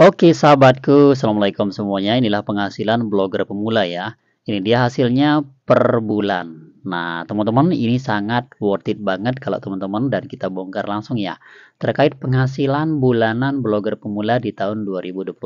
Oke sahabatku, Assalamualaikum semuanya. Inilah penghasilan blogger pemula ya. Ini dia hasilnya per bulan. Nah teman-teman ini sangat worth it banget kalau teman-teman dan kita bongkar langsung ya. Terkait penghasilan bulanan blogger pemula di tahun 2023.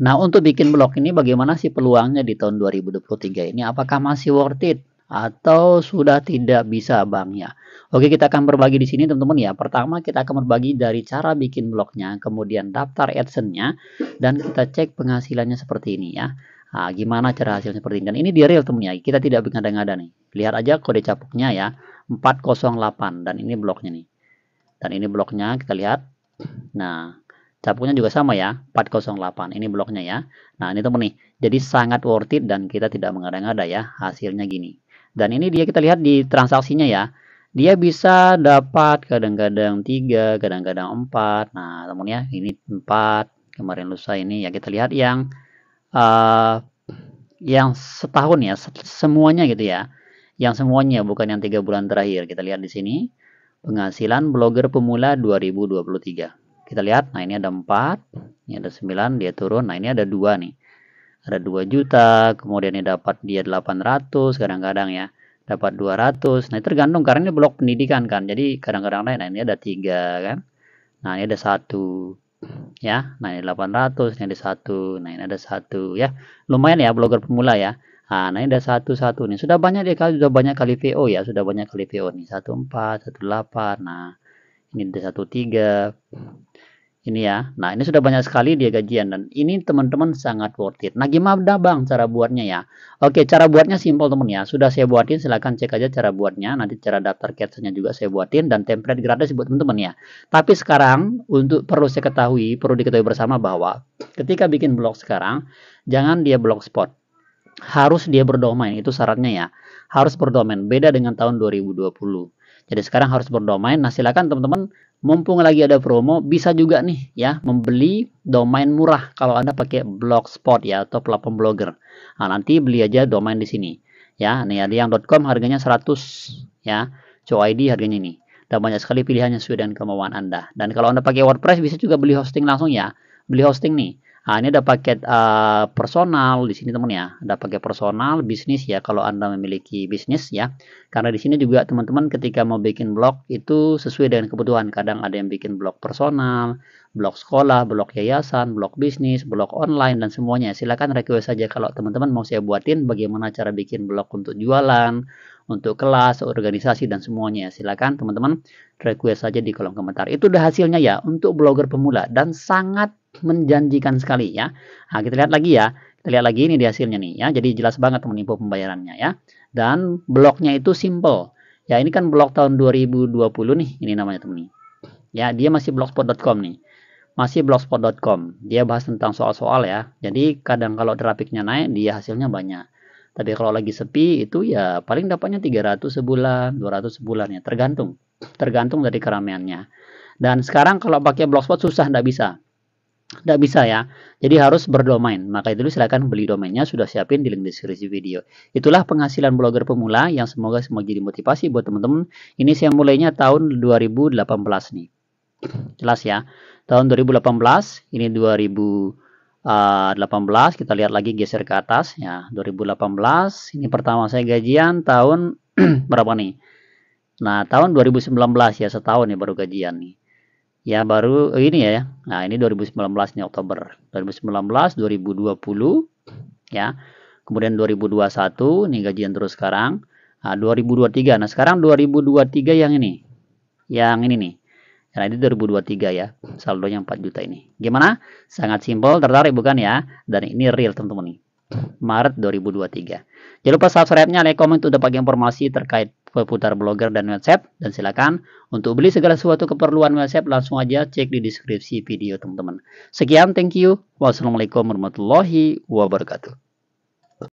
Nah untuk bikin blog ini bagaimana sih peluangnya di tahun 2023 ini? Apakah masih worth it? atau sudah tidak bisa bang ya. Oke, kita akan berbagi di sini teman-teman ya. Pertama kita akan berbagi dari cara bikin blognya, kemudian daftar AdSense-nya, dan kita cek penghasilannya seperti ini ya. Nah, gimana cara hasil seperti ini. Dan ini di real teman ya, kita tidak mengada-ngada nih. Lihat aja kode capuknya ya, 408 dan ini bloknya nih. Dan ini bloknya kita lihat. Nah, capuknya juga sama ya, 408. Ini bloknya ya. Nah, ini teman nih. Jadi sangat worth it dan kita tidak mengada-ngada ya, hasilnya gini. Dan ini dia kita lihat di transaksinya ya. Dia bisa dapat kadang-kadang 3, kadang-kadang 4. Nah, teman ya, ini 4. Kemarin lusa ini ya kita lihat yang uh, yang setahun ya, semuanya gitu ya. Yang semuanya bukan yang 3 bulan terakhir. Kita lihat di sini penghasilan blogger pemula 2023. Kita lihat, nah ini ada 4, ini ada 9, dia turun. Nah, ini ada 2 nih ada 2 juta, kemudian ini dapat dia 800 kadang-kadang ya, dapat 200. Nah, tergantung karena ini blok pendidikan kan. Jadi kadang-kadang lain nah ini ada 3 kan. Nah, ini ada 1 ya. Nah, ini 800, ini ada 1. Nah, ini ada 1 ya. Lumayan ya blogger pemula ya. Ah, nah, ini ada 1 1 nih. Sudah banyak dia kali sudah banyak kali VO ya, sudah banyak kali VO nih. 1 8. Nah, ini ada 1 3. Ini ya. Nah, ini sudah banyak sekali dia gajian dan ini teman-teman sangat worth it. Nah, gimana Bang cara buatnya ya? Oke, cara buatnya simpel teman ya. Sudah saya buatin, silahkan cek aja cara buatnya. Nanti cara daftar captionnya juga saya buatin dan template gratis buat teman-teman ya. Tapi sekarang untuk perlu saya ketahui, perlu diketahui bersama bahwa ketika bikin blog sekarang, jangan dia blogspot harus dia berdomain itu syaratnya ya harus berdomain beda dengan tahun 2020 jadi sekarang harus berdomain nah silakan teman-teman mumpung lagi ada promo bisa juga nih ya membeli domain murah kalau Anda pakai blogspot ya atau platform blogger. Nah, nanti beli aja domain di sini. Ya, nih ada yang .com harganya 100 ya. CoID harganya ini. Dan banyak sekali pilihannya sesuai dengan kemauan Anda. Dan kalau Anda pakai WordPress bisa juga beli hosting langsung ya. Beli hosting nih Nah, ini ada paket uh, personal di sini teman ya. Ada paket personal, bisnis ya kalau Anda memiliki bisnis ya. Karena di sini juga teman-teman ketika mau bikin blog itu sesuai dengan kebutuhan. Kadang ada yang bikin blog personal, blog sekolah, blog yayasan, blog bisnis, blog online dan semuanya. Silakan request saja kalau teman-teman mau saya buatin bagaimana cara bikin blog untuk jualan, untuk kelas, organisasi dan semuanya. Silakan teman-teman request saja di kolom komentar. Itu udah hasilnya ya untuk blogger pemula dan sangat menjanjikan sekali ya. Nah, kita lihat lagi ya. Kita lihat lagi ini di hasilnya nih ya. Jadi jelas banget menipu pembayarannya ya. Dan bloknya itu simple. Ya, ini kan blok tahun 2020 nih. Ini namanya teman nih. Ya, dia masih blogspot.com nih. Masih blogspot.com. Dia bahas tentang soal-soal ya. Jadi kadang kalau trafiknya naik, dia hasilnya banyak. Tapi kalau lagi sepi itu ya paling dapatnya 300 sebulan, 200 sebulan ya, tergantung. Tergantung dari keramaiannya. Dan sekarang kalau pakai blogspot susah nggak bisa. Tidak bisa ya. Jadi harus berdomain. Maka itu silakan beli domainnya sudah siapin di link deskripsi video. Itulah penghasilan blogger pemula yang semoga semua jadi motivasi buat teman-teman. Ini saya mulainya tahun 2018 nih. Jelas ya. Tahun 2018, ini 2018 kita lihat lagi geser ke atas ya. 2018 ini pertama saya gajian tahun berapa nih? Nah, tahun 2019 ya setahun ya baru gajian nih. Ya baru oh, ini ya. Nah, ini 2019 nih Oktober. 2019, 2020 ya. Kemudian 2021 nih gajian terus sekarang. Nah, 2023. Nah, sekarang 2023 yang ini. Yang ini nih. Nah, ini 2023 ya. Saldonya 4 juta ini. Gimana? Sangat simpel, tertarik bukan ya? Dan ini real teman-teman nih. Maret 2023. Jangan lupa subscribe-nya, like, comment untuk dapat informasi terkait seputar blogger dan WhatsApp. Dan silakan untuk beli segala sesuatu keperluan WhatsApp langsung aja cek di deskripsi video teman-teman. Sekian, thank you. Wassalamualaikum warahmatullahi wabarakatuh.